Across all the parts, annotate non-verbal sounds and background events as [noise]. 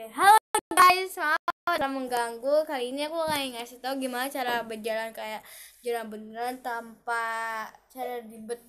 Oke, halo guys, maaf telah mengganggu. Kali ini aku akan ngasih tau gimana cara berjalan kayak jalan beneran tanpa cara ribet.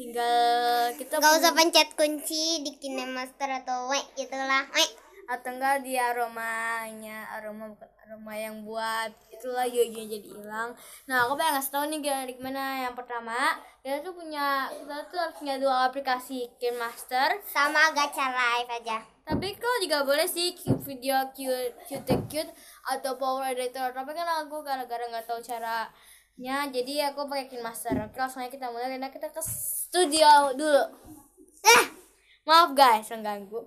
Tinggal kita nggak usah pencet kunci di KineMaster atau W gitulah. We. Atau enggak di aromanya aroma aroma yang buat itulah yoyo jadi hilang nah aku pengen ngasih tau nih gimana yang pertama kita tuh punya kita tuh harus punya dua aplikasi Game Master sama Gacha Live aja tapi kalau juga boleh sih video cute cute cute atau power editor tapi kan aku gara-gara nggak tahu caranya jadi aku pakai Game Master oke langsung kita mulai karena kita ke studio dulu eh maaf guys mengganggu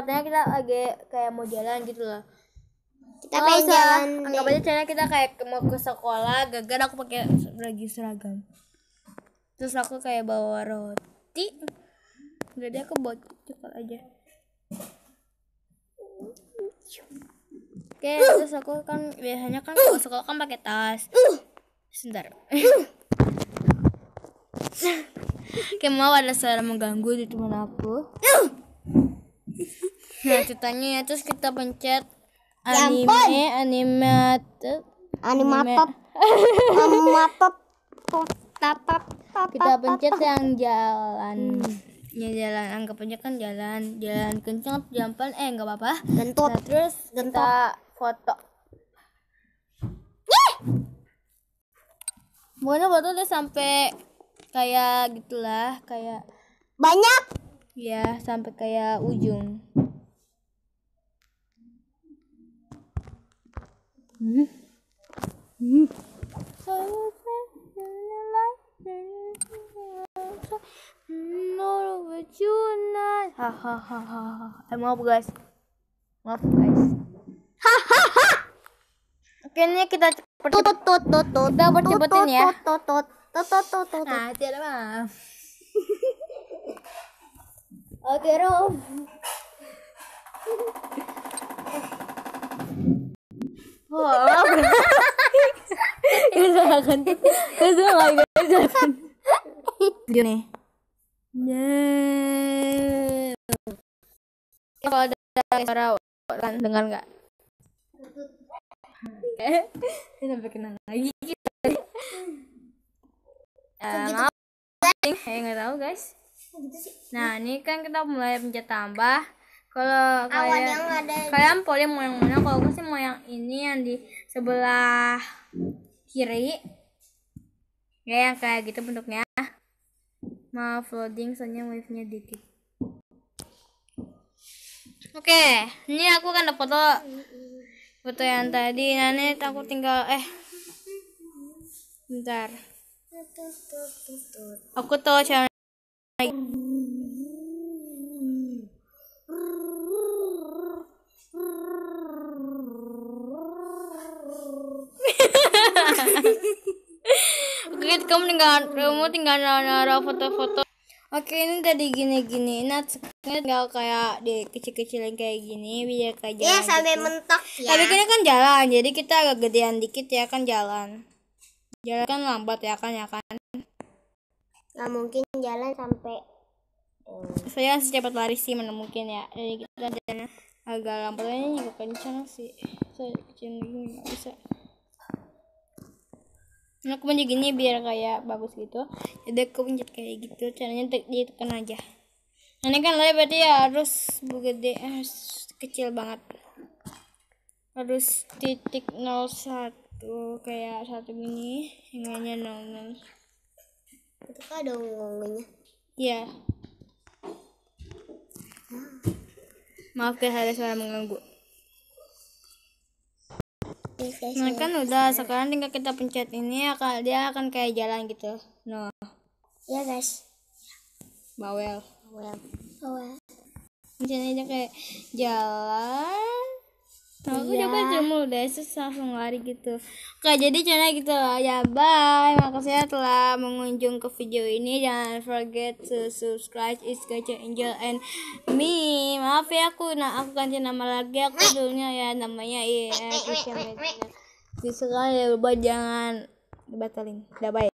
katanya kita lagi kayak mau jalan gitu loh kita oh, pengen jalan anggap aja caranya kita kayak mau ke sekolah gagal aku pakai lagi seragam terus aku kayak bawa roti jadi aku bawa coklat aja oke okay, terus aku kan biasanya kan kalau sekolah kan pakai tas uh. sebentar kayak mau ada suara mengganggu di teman aku uh nah ceritanya ya terus kita pencet anime ya animat animatop animatop kita pencet yang jalan ya jalan anggap aja kan jalan jalan kencang jalan pelan eh nggak apa-apa gentut nah, terus gentut. kita foto Pokoknya foto udah sampai kayak gitulah kayak banyak ya sampai kayak ujung Hahaha. Hmm? Eh, maaf guys. Maaf guys. Hahaha. Oke, ini kita tut tut tut tut. Kita percepatin ya. Tut tut tut tut tut Nah, tidak maaf. [laughs] Oke, Rom. Wah, itu akan itu lagi jalan. nih Yeah. Kalau ada suara orang dengar nggak? Ini sampai kena lagi kita. nggak tahu guys. Nah, ini kan kita mulai pencet tambah kalau kalian, kalian poli mau yang mana kalau aku sih mau yang ini yang di sebelah kiri ya yang kayak gitu bentuknya mau loading soalnya wave nya dikit oke ini aku kan udah foto foto yang tadi nanti aku tinggal eh bentar aku tahu channel [laughs] Oke, kamu tinggal kamu tinggal naruh foto-foto. Oke, ini tadi gini-gini. Nah, sekarang tinggal kayak di kecil kecilan kayak gini biar kayak iya, jalan. Iya, sampai gitu. mentok ya. Tapi kita kan, kan jalan, jadi kita agak gedean dikit ya kan jalan. Jalan kan lambat ya kan ya kan. Nah, mungkin jalan sampai hmm. saya secepat lari sih mana mungkin ya. Jadi kita jalan agak lambatnya juga kencang sih. Saya kecil gini nggak bisa nah, aku pencet gini biar kayak bagus gitu jadi aku pencet kayak gitu caranya ditekan aja nah, ini kan layar berarti ya harus gede eh, harus kecil banget harus titik 01 kayak satu gini hingga 00 itu kan ada ngomongnya iya maaf guys ada suara mengganggu nah kan udah sekarang tinggal kita pencet ini ya, akan dia akan kayak jalan gitu no ya guys bawel bawel bawel misalnya aja kayak jalan Nah, aku iya. coba deh, terus langsung lari gitu. Oke, jadi channel gitu lah. Ya, bye. Makasih ya telah mengunjung ke video ini. Jangan forget to subscribe. is Gacha Angel and me maaf ya aku nah aku ganti nama lagi aku dulunya ya namanya iya Siska ya lupa jangan dibatalin udah bye